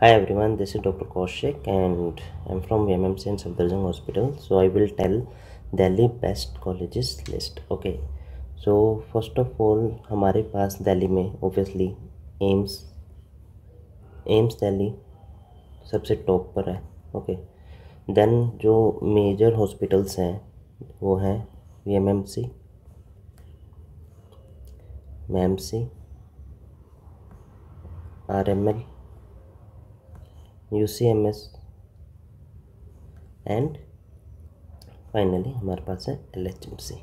Hi everyone, this is Dr. Kaushik and I'm from VMMC and Safdarjung Hospital. So I will tell Delhi best colleges list okay so first of all हमारे पास दिल्ली में obviously AIIMS AIIMS Delhi सबसे top पर है okay okay. Then जो major hospitals हैं वो हैं V M M C MAM C R M L U C M S and finally हमारे पास है L H M C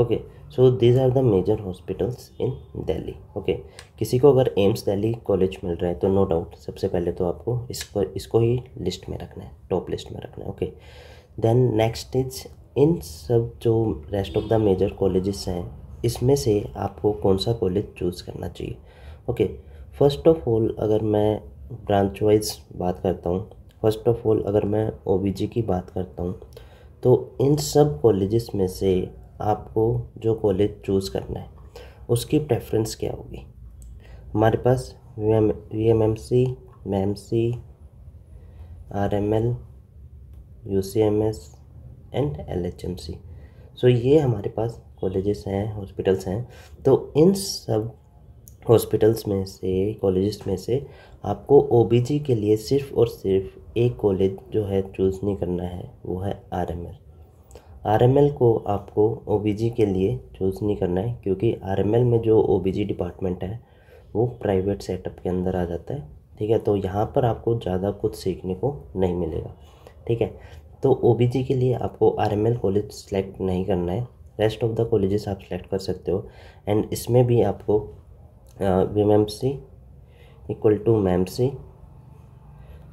okay so these are the major hospitals in Delhi okay किसी को अगर एम्स दिल्ली कॉलेज मिल रहा है तो नो डाउट सबसे पहले तो आपको इसको इसको ही लिस्ट में रखना है टॉप लिस्ट में रखना है ओके देन नेक्स्ट इज इन सब जो rest of the major colleges हैं इसमें से आपको कौन सा कॉलेज चूज़ करना चाहिए ओके फर्स्ट ऑफ ऑल अगर मैं ब्रांच वाइज बात करता हूँ फर्स्ट ऑफ ऑल अगर मैं ओ की बात करता हूँ तो इन सब कॉलेजेस में से आपको जो कॉलेज चूज़ करना है उसकी प्रेफरेंस क्या होगी हमारे पास V M V M M C MAM C R M L U C M S and L H M C so ये हमारे पास कॉलेजेस हैं हॉस्पिटल्स हैं तो इन सब हॉस्पिटल्स में से कॉलेज में से आपको ओ के लिए सिर्फ़ और सिर्फ एक कॉलेज जो है चूज़ नहीं करना है वो है R M L R M L को आपको ओ के लिए चूज़ नहीं करना है क्योंकि आर एम एल में जो ओ डिपार्टमेंट है वो प्राइवेट सेटअप के अंदर आ जाता है ठीक है तो यहाँ पर आपको ज़्यादा कुछ सीखने को नहीं मिलेगा ठीक है तो ओ के लिए आपको R M L college select नहीं करना है रेस्ट ऑफ द कॉलेजेस आप सेलेक्ट कर सकते हो एंड इसमें भी आपको V M C equal to MAM C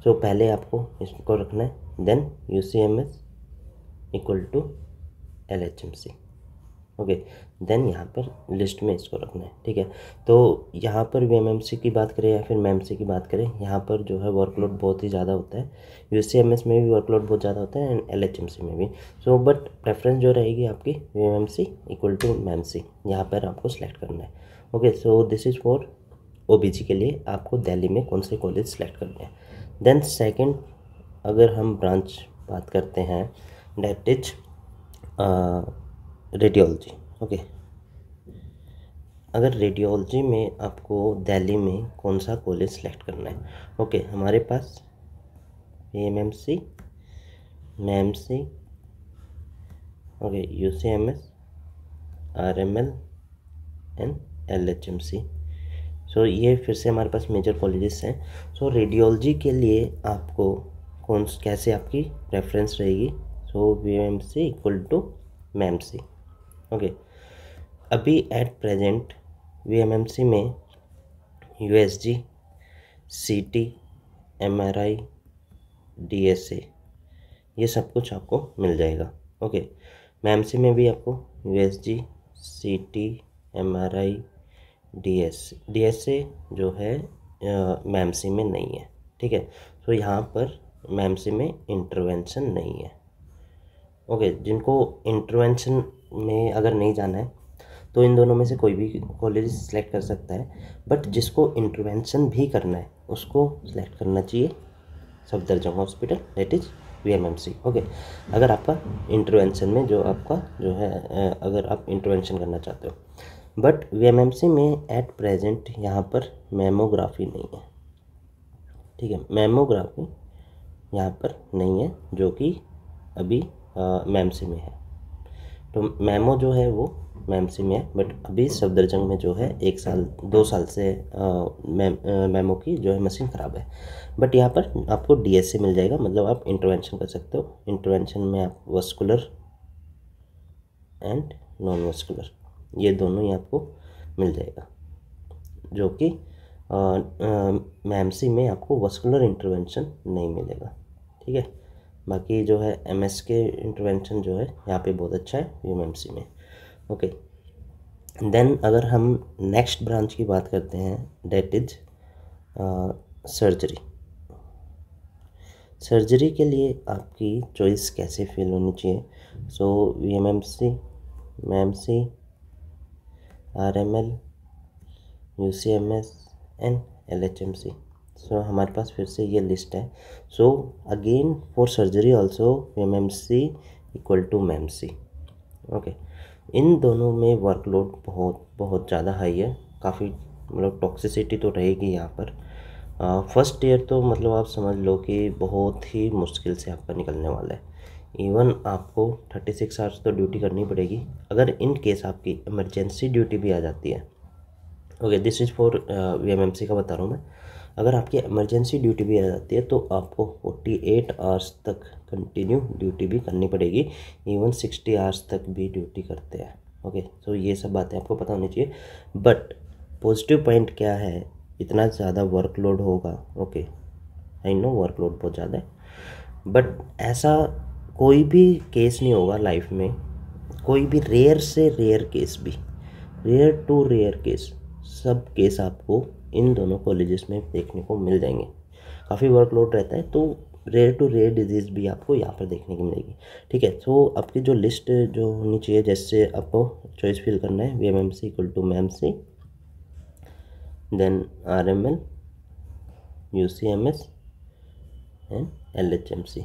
so पहले आपको इसको रखना है then U C M S equal to L H M C okay then यहाँ पर लिस्ट में इसको रखना है ठीक है तो यहाँ पर वी एम एम सी की बात करें या फिर मैम सी की बात करें यहाँ पर जो है वर्कलोड बहुत ही ज़्यादा होता है यू सी एम एस में भी वर्कलोड बहुत ज़्यादा होता है and L H M C में भी सो बट प्रेफरेंस जो रहेगी आपकी V M M C equal to MAM C यहाँ पर आपको सेलेक्ट करना है okay so this is for O के लिए आपको दिल्ली में कौन से कॉलेज सेलेक्ट करने हैं देन सेकंड अगर हम ब्रांच बात करते हैं डेट इज रेडियोलॉजी ओके अगर रेडियोलॉजी में आपको दिल्ली में कौन सा कॉलेज सेलेक्ट करना है ओके okay, हमारे पास M M C MAM C okay U C M S R M L and L H M C so ये फिर से हमारे पास मेजर कॉलेजेस हैं सो रेडियोलॉजी के लिए आपको कौन कैसे आपकी रेफरेंस रहेगी so V M C equal to MAM C okay अभी at present V M M C में U S G C T M R I D S A ये सब कुछ आपको मिल जाएगा ओके मैम सी में भी आपको U S G C T M R I D S जो है मैमसी में नहीं है ठीक है तो यहाँ पर मैमसी में इंटरवेंशन नहीं है ओके जिनको इंटरवेंशन में अगर नहीं जाना है तो इन दोनों में से कोई भी कॉलेज सेलेक्ट कर सकता है बट जिसको इंटरवेंशन भी करना है उसको सेलेक्ट करना चाहिए Safdarjung hospital that is V M M C okay अगर आपका इंटरवेंशन में जो आपका जो है अगर आप इंटरवेंशन करना चाहते हो बट वीएमएमसी में एट प्रेजेंट यहाँ पर मेमोग्राफी नहीं है ठीक है मेमोग्राफी यहाँ पर नहीं है जो कि अभी मेमसी में है तो मेमो जो है वो मेमसी में है बट अभी सफदरजंग में जो है एक साल दो साल से मैम मेमो की जो है मशीन ख़राब है बट यहाँ पर आपको डीएससी मिल जाएगा मतलब आप इंटरवेंशन कर सकते हो इंटरवेंशन में आप वस्कुलर एंड नॉन वस्कुलर ये दोनों ही आपको मिल जाएगा जो कि मैमसी में आपको वस्कुलर इंटरवेंशन नहीं मिलेगा ठीक है बाकी जो है एम एस के इंटरवेंशन जो है यहाँ पे बहुत अच्छा है यू एम सी में ओके देन अगर हम नेक्स्ट ब्रांच की बात करते हैं डेट इज सर्जरी सर्जरी के लिए आपकी चॉइस कैसे फील होनी चाहिए so V M M C M C R M L U C M S and L H M C so हमारे पास फिर से ये लिस्ट है so again for surgery also M M C equal to M C okay इन दोनों में workload बहुत बहुत ज़्यादा हाई है काफ़ी मतलब टॉक्सिसिटी तो रहेगी यहाँ पर फर्स्ट ईयर तो मतलब आप समझ लो कि बहुत ही मुश्किल से आपका निकलने वाला है इवन आपको थर्टी सिक्स आवर्स तो ड्यूटी करनी पड़ेगी अगर इन केस आपकी इमरजेंसी ड्यूटी भी आ जाती है okay this is for V M M C का बता रहा हूँ मैं अगर आपकी इमरजेंसी ड्यूटी भी आ जाती है तो आपको फोर्टी एट आवर्स तक कंटिन्यू ड्यूटी भी करनी पड़ेगी इवन सिक्सटी आवर्स तक भी ड्यूटी करते हैं ओके सो ये सब बातें आपको पता होनी चाहिए बट पॉजिटिव पॉइंट क्या है इतना ज़्यादा वर्कलोड होगा ओके आई नो वर्कलोड बहुत ज़्यादा है बट ऐसा कोई भी केस नहीं होगा लाइफ में कोई भी रेयर से रेयर केस भी रेयर टू रेयर केस सब केस आपको इन दोनों कॉलेजेस में देखने को मिल जाएंगे काफ़ी वर्कलोड रहता है तो रेयर टू रेयर डिजीज़ भी आपको यहाँ पर देखने की मिलेगी ठीक है तो आपकी जो लिस्ट जो होनी चाहिए जैसे आपको चॉइस फिल करना है V M M C equal to MAM C then R M L U C M S and L H M C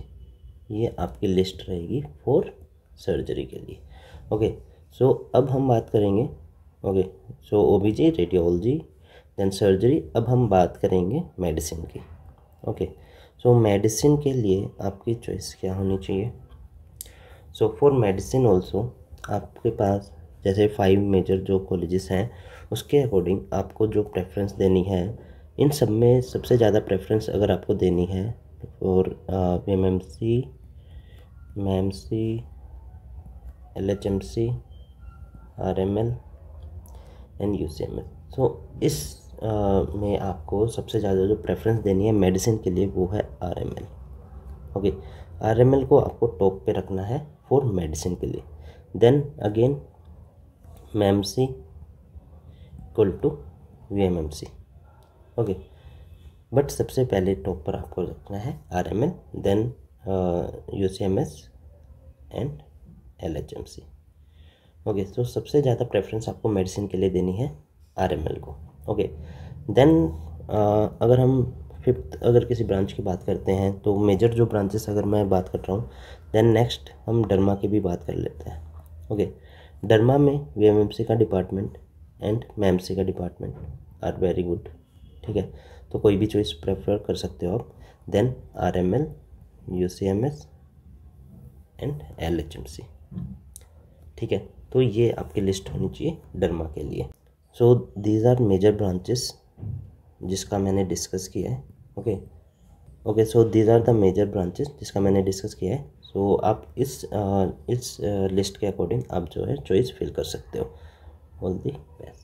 ये आपकी लिस्ट रहेगी फॉर सर्जरी के लिए ओके सो अब हम बात करेंगे okay so O B G radiology then surgery अब हम बात करेंगे मेडिसिन की ओके सो मेडिसिन के लिए आपकी चॉइस क्या होनी चाहिए सो फॉर मेडिसिन ऑल्सो आपके पास जैसे फाइव मेजर जो कॉलेजेस हैं उसके अकॉर्डिंग आपको जो प्रेफरेंस देनी है इन सब में सबसे ज़्यादा प्रेफरेंस अगर आपको देनी है M M C C L H M C R M L and U C M L so इस में आपको सबसे ज़्यादा जो प्रेफरेंस देनी है मेडिसिन के लिए वो है R M L okay R M L को आपको टॉप पे रखना है फॉर मेडिसिन के लिए then again MAM C equal to V M M C okay but सबसे पहले टॉप पर आपको रखना है R M L then U C M S and L H M C okay तो सबसे ज़्यादा प्रेफरेंस आपको मेडिसिन के लिए देनी है आर एम एल को ओके okay. देन uh, अगर हम फिफ्थ अगर किसी ब्रांच की बात करते हैं तो मेजर जो ब्रांचेस अगर मैं बात कर रहा हूँ देन नेक्स्ट हम डर्मा की भी बात कर लेते हैं ओके okay. डर्मा में वी एम एम सी का डिपार्टमेंट एंड सी का डिपार्टमेंट आर वेरी गुड ठीक है तो कोई भी चॉइस प्रेफर कर सकते हो आप then R M L U C M S and L H M C ठीक है तो ये आपकी लिस्ट होनी चाहिए डरमा के लिए so these are major branches जिसका मैंने डिस्कस किया है okay okay so these are the major branches जिसका मैंने डिस्कस किया है सो so, आप इस आ, इस लिस्ट के अकॉर्डिंग आप जो है चॉइस फिल कर सकते हो ऑल दी बेस्ट